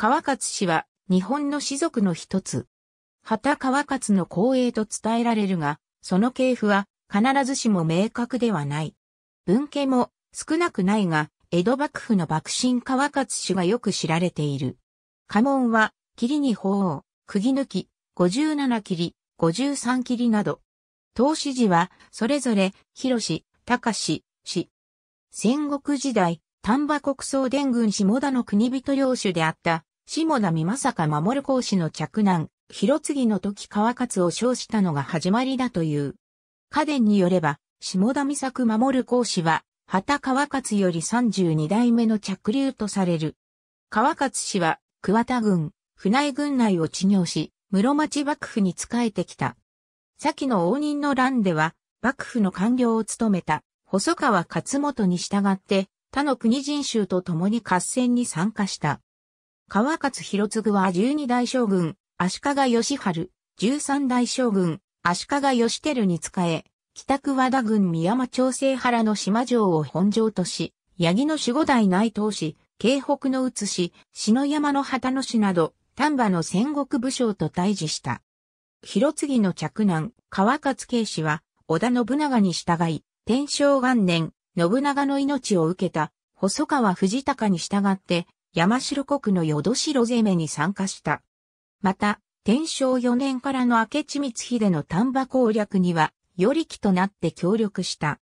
川勝氏は日本の士族の一つ。旗川勝の後栄と伝えられるが、その系譜は必ずしも明確ではない。文系も少なくないが、江戸幕府の幕臣川勝氏がよく知られている。家紋は、霧に鳳凰、釘抜き、五十七霧、五十三霧など。投資時は、それぞれ、広氏、高氏、氏。戦国時代、丹波国総伝軍下田の国人領主であった、下田正作守公子の嫡男、広継の時川勝を称したのが始まりだという。家伝によれば、下田美作守公子は、畑川勝より32代目の着流とされる。川勝氏は、桑田軍、船井軍内を治療し、室町幕府に仕えてきた。先の応仁の乱では、幕府の官僚を務めた、細川勝元に従って、他の国人衆と共に合戦に参加した。川勝広次は十二代将軍、足利義春、十三代将軍、足利義輝に仕え、北区和田郡宮間町聖原の島城を本城とし、八木の守護代内藤氏、京北の宇氏、篠山の旗野氏など、丹波の戦国武将と対峙した。広次の嫡男、川勝慶氏は、織田信長に従い、天正元年、信長の命を受けた、細川藤高に従って、山城国の淀城攻めに参加した。また、天正4年からの明智光秀の丹波攻略には、より木となって協力した。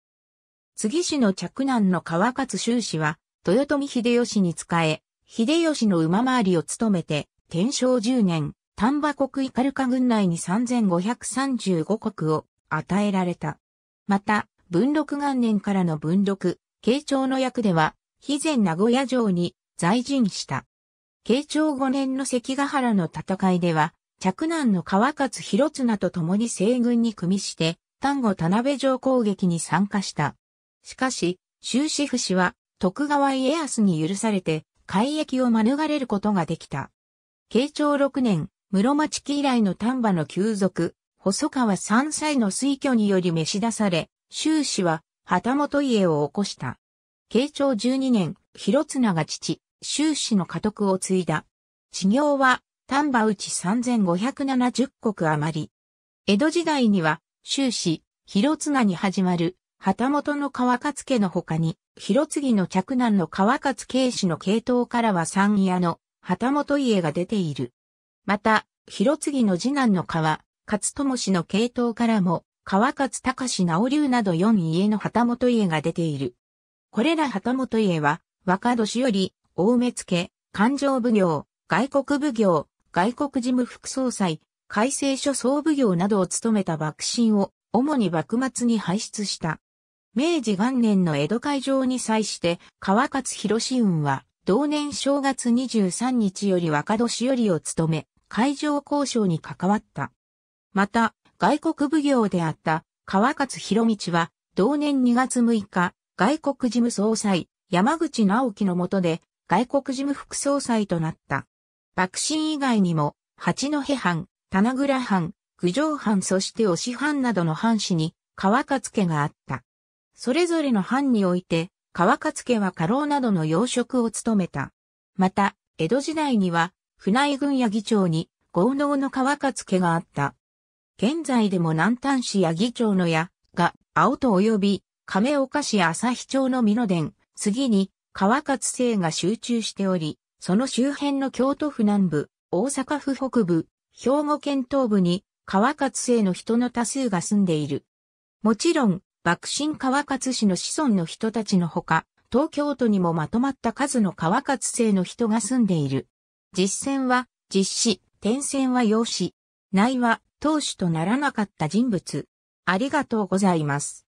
次氏の嫡男の川勝修士は、豊臣秀吉に仕え、秀吉の馬回りを務めて、天正10年、丹波国イカルカ軍内に3535国を与えられた。また、文禄元年からの文禄、慶長の役では、肥前名古屋城に在陣した。慶長5年の関ヶ原の戦いでは、嫡男の川勝広綱と共に西軍に組みして、丹後田辺城攻撃に参加した。しかし、終止府氏は徳川家康に許されて、改易を免れることができた。慶長6年、室町期以来の丹波の旧族、細川三歳の推挙により召し出され、終止は旗本家を起こした。慶長12年、広綱が父、周氏の家督を継いだ。地業は、丹波内3570国余り。江戸時代には、周氏、広綱に始まる、旗本の川勝家の他に、広継の嫡男の川勝慶氏の系統からは三家の旗本家が出ている。また、広継の次男の川、勝友氏の系統からも、川勝隆直竜など四家の旗本家が出ている。これら旗本家は、若年より、大目付、勘定奉行、外国奉行、外国事務副総裁、改正書総奉行などを務めた幕臣を、主に幕末に輩出した。明治元年の江戸会場に際して、川勝広志運は、同年正月23日より若年寄りを務め、会場交渉に関わった。また、外国奉行であった川勝広道は、同年2月6日、外国事務総裁、山口直樹の下で外国事務副総裁となった。幕臣以外にも、八戸藩、棚倉藩、九条藩そして押藩などの藩士に川勝家があった。それぞれの藩において、川勝家は家老などの要職を務めた。また、江戸時代には、船井郡や議長に、豪農の川勝家があった。現在でも南丹市や議長の矢が、青戸及び、亀岡市朝日町の美濃殿、次に川勝生が集中しており、その周辺の京都府南部、大阪府北部、兵庫県東部に川勝生の人の多数が住んでいる。もちろん、幕臣川勝氏の子孫の人たちのほか、東京都にもまとまった数の川勝生の人が住んでいる。実践は、実施、転戦は用紙、内は、当主とならなかった人物。ありがとうございます。